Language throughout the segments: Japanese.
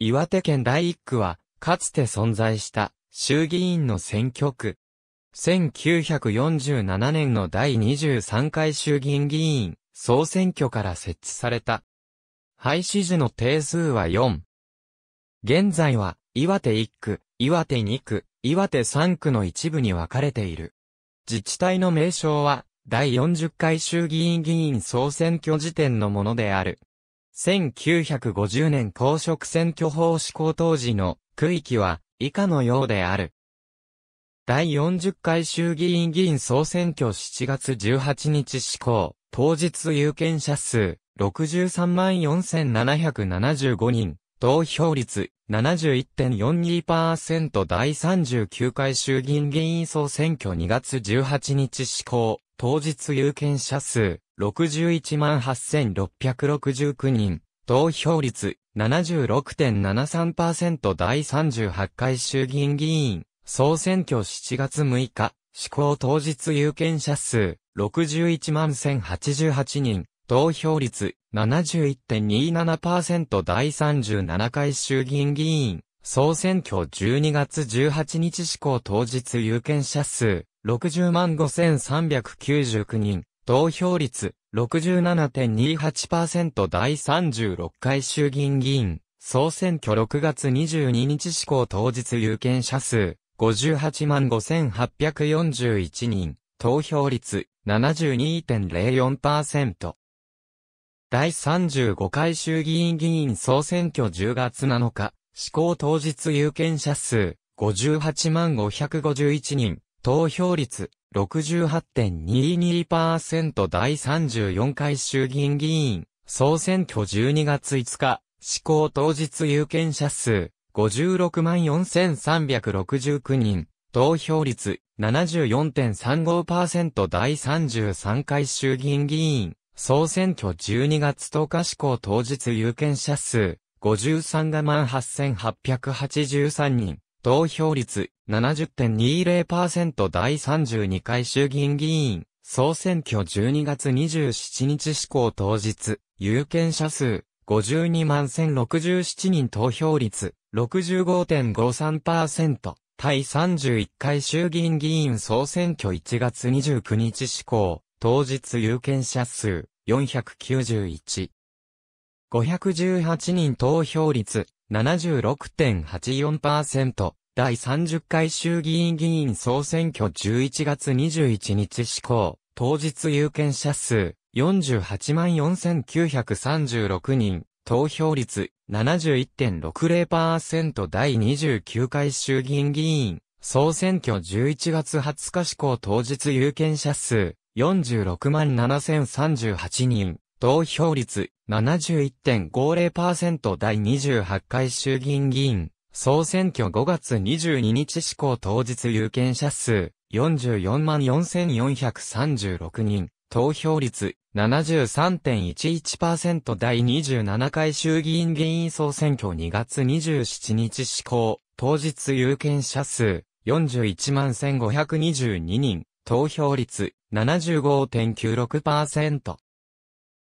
岩手県第1区は、かつて存在した衆議院の選挙区。1947年の第23回衆議院議員総選挙から設置された。廃止時の定数は4。現在は、岩手1区、岩手2区、岩手3区の一部に分かれている。自治体の名称は、第40回衆議院議員総選挙時点のものである。1950年公職選挙法施行当時の区域は以下のようである。第40回衆議院議員総選挙7月18日施行、当日有権者数63万4775人、投票率71.42%第39回衆議院議員総選挙2月18日施行、当日有権者数618,669人、投票率76.73%第38回衆議院議員、総選挙7月6日、施行当日有権者数611,088人、投票率71.27%第37回衆議院議員、総選挙12月18日施行当日有権者数65,399 0人、投票率67.28%第36回衆議院議員、総選挙6月22日施行当日有権者数、58万5841人、投票率72.04%。第35回衆議院議員総選挙10月7日、施行当日有権者数、58万551人、投票率68.22%第34回衆議院議員、総選挙12月5日、施行当日有権者数、564,369人、投票率74.35%第33回衆議院議員、総選挙12月10日施行当日有権者数、53万8883人、投票率70.20%第32回衆議院議員、総選挙12月27日施行当日、有権者数、52万1067人投票率、65.53%。第31回衆議院議員総選挙1月29日施行、当日有権者数491。518人投票率76.84%、第30回衆議院議員総選挙11月21日施行、当日有権者数48 4936人、投票率71.60%第29回衆議院議員、総選挙11月20日施行当日有権者数46 7038人、投票率71.50%第28回衆議院議員、総選挙5月22日施行当日有権者数、444,436人、投票率73.11%第27回衆議院議員総選挙2月27日施行、当日有権者数、411,522人、投票率75.96%。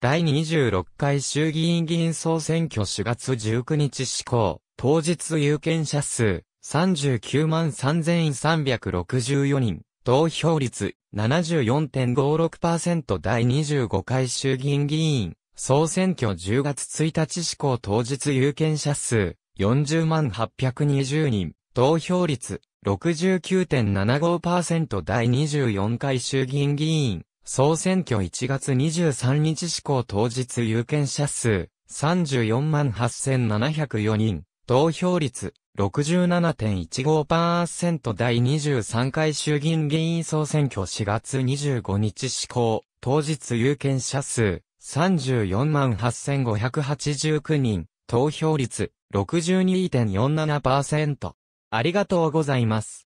第26回衆議院議員総選挙4月19日施行、当日有権者数39万3364人、投票率74.56%第25回衆議院議員、総選挙10月1日施行当日有権者数40万820人、投票率69.75%第24回衆議院議員、総選挙1月23日施行当日有権者数34万8704人、投票率67.15%第23回衆議院議員総選挙4月25日施行、当日有権者数34万8589人、投票率62.47%。ありがとうございます。